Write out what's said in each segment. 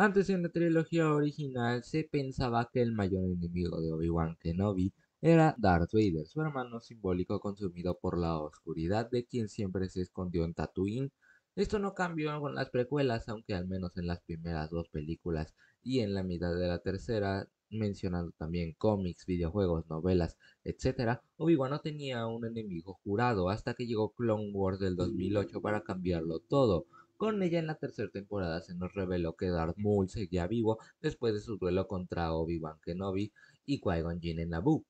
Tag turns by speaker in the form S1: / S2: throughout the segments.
S1: Antes en la trilogía original se pensaba que el mayor enemigo de Obi-Wan Kenobi era Darth Vader, su hermano simbólico consumido por la oscuridad de quien siempre se escondió en Tatooine. Esto no cambió con las precuelas, aunque al menos en las primeras dos películas y en la mitad de la tercera, mencionando también cómics, videojuegos, novelas, etc., Obi-Wan no tenía un enemigo jurado hasta que llegó Clone Wars del 2008 para cambiarlo todo. Con ella en la tercera temporada se nos reveló que Darth Maul seguía vivo después de su duelo contra Obi-Wan Kenobi y Qui-Gon Jinn en Naboo.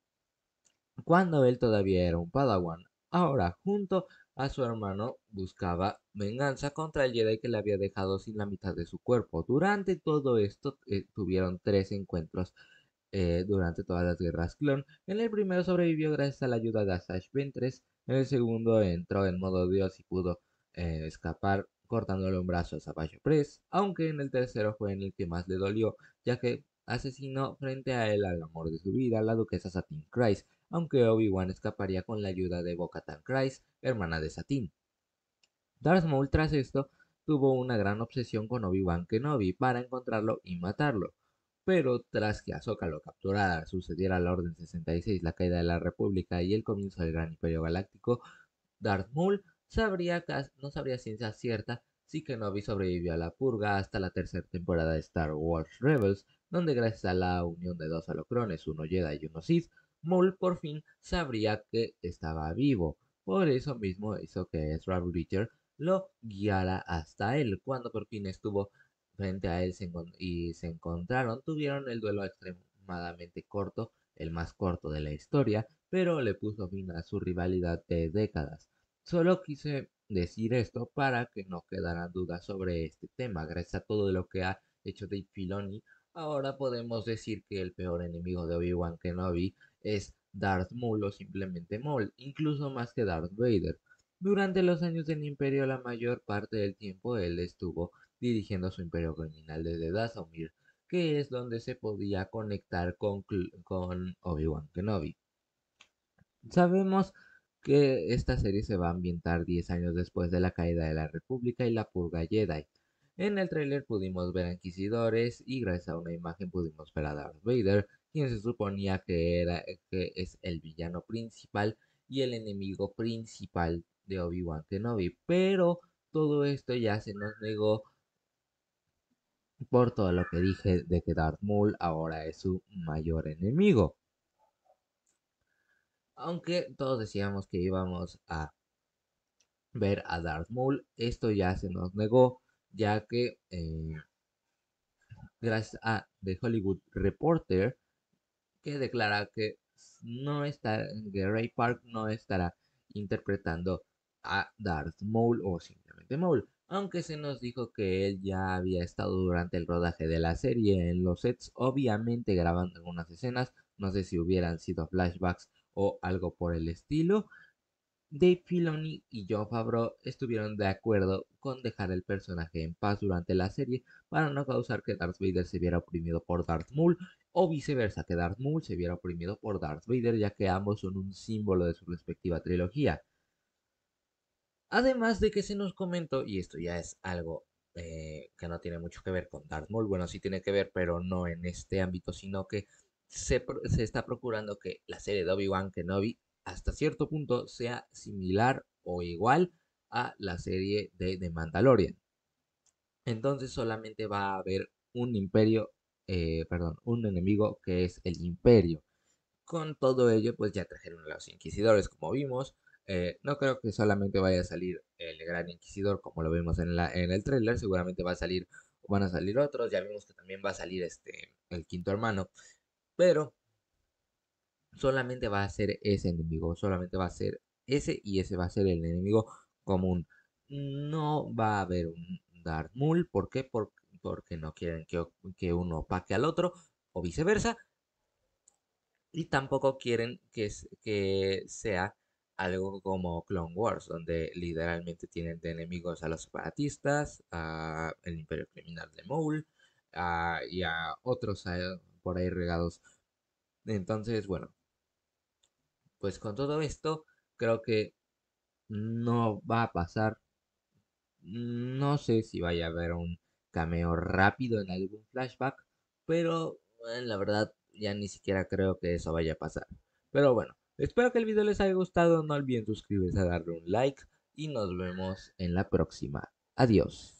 S1: Cuando él todavía era un Padawan, ahora junto a su hermano buscaba venganza contra el Jedi que le había dejado sin la mitad de su cuerpo. Durante todo esto eh, tuvieron tres encuentros eh, durante todas las guerras clon. En el primero sobrevivió gracias a la ayuda de Asash Ventres, en el segundo entró en modo Dios y pudo eh, escapar cortándole un brazo a Zapallo Press, aunque en el tercero fue en el que más le dolió, ya que asesinó frente a él al amor de su vida, la duquesa Satin Christ, aunque Obi-Wan escaparía con la ayuda de Bo-Katan hermana de Satin. Darth Maul tras esto tuvo una gran obsesión con Obi-Wan Kenobi para encontrarlo y matarlo, pero tras que Ahsoka lo capturara, sucediera la Orden 66, la caída de la República y el comienzo del Gran Imperio Galáctico, Darth Maul sabría, no sabría ciencia cierta si Kenobi sobrevivió a la purga hasta la tercera temporada de Star Wars Rebels, donde gracias a la unión de dos alocrones, uno Jedi y uno Sith, Maul por fin sabría que estaba vivo. Por eso mismo hizo que Ezra Bridger lo guiara hasta él. Cuando por fin estuvo frente a él y se encontraron, tuvieron el duelo extremadamente corto, el más corto de la historia, pero le puso fin a su rivalidad de décadas. Solo quise decir esto para que no quedaran dudas sobre este tema. Gracias a todo lo que ha hecho Dave Filoni, ahora podemos decir que el peor enemigo de Obi-Wan Kenobi es Darth Maul o simplemente Maul, incluso más que Darth Vader. Durante los años del Imperio, la mayor parte del tiempo él estuvo dirigiendo su imperio criminal desde Dathomir, que es donde se podía conectar con, con Obi-Wan Kenobi. Sabemos que esta serie se va a ambientar 10 años después de la caída de la República y la purga Jedi. En el tráiler pudimos ver a Inquisidores y gracias a una imagen pudimos ver a Darth Vader, quien se suponía que, era, que es el villano principal y el enemigo principal de Obi-Wan Kenobi. Pero todo esto ya se nos negó por todo lo que dije de que Darth Maul ahora es su mayor enemigo. Aunque todos decíamos que íbamos a ver a Darth Maul, esto ya se nos negó, ya que eh, gracias a The Hollywood Reporter, que declara que no que Ray Park no estará interpretando a Darth Maul o simplemente Maul, aunque se nos dijo que él ya había estado durante el rodaje de la serie en los sets, obviamente grabando algunas escenas, no sé si hubieran sido flashbacks o algo por el estilo. Dave Filoni y John Favreau estuvieron de acuerdo con dejar el personaje en paz durante la serie para no causar que Darth Vader se viera oprimido por Darth Maul o viceversa, que Darth Maul se viera oprimido por Darth Vader ya que ambos son un símbolo de su respectiva trilogía. Además de que se nos comentó, y esto ya es algo eh, que no tiene mucho que ver con Darth Maul, bueno, sí tiene que ver, pero no en este ámbito, sino que se, está procurando que la serie de Obi-Wan Kenobi hasta cierto punto sea similar o igual a la serie de The Mandalorian. Entonces solamente va a haber un imperio, eh, perdón, un enemigo que es el imperio. Con todo ello, pues ya trajeron a los inquisidores, como vimos. Eh, no creo que solamente vaya a salir el gran inquisidor, como lo vimos en, la, en el trailer. Seguramente va a salir, van a salir otros. Ya vimos que también va a salir este, el quinto hermano. Pero solamente va a ser ese enemigo, solamente va a ser ese y ese va a ser el enemigo común. No va a haber un Darth Maul, ¿por qué? Porque, no quieren que, uno opaque al otro o viceversa. Y tampoco quieren que, que sea algo como Clone Wars, donde literalmente tienen de enemigos a los separatistas, el Imperio Criminal de Maul, y a otros por ahí regados. Entonces, bueno, pues con todo esto, creo que no va a pasar. No sé si vaya a haber un cameo rápido en algún flashback, pero eh, la verdad ya ni siquiera creo que eso vaya a pasar. Pero bueno, espero que el video les haya gustado, no olviden suscribirse, a darle un like y nos vemos en la próxima. Adiós.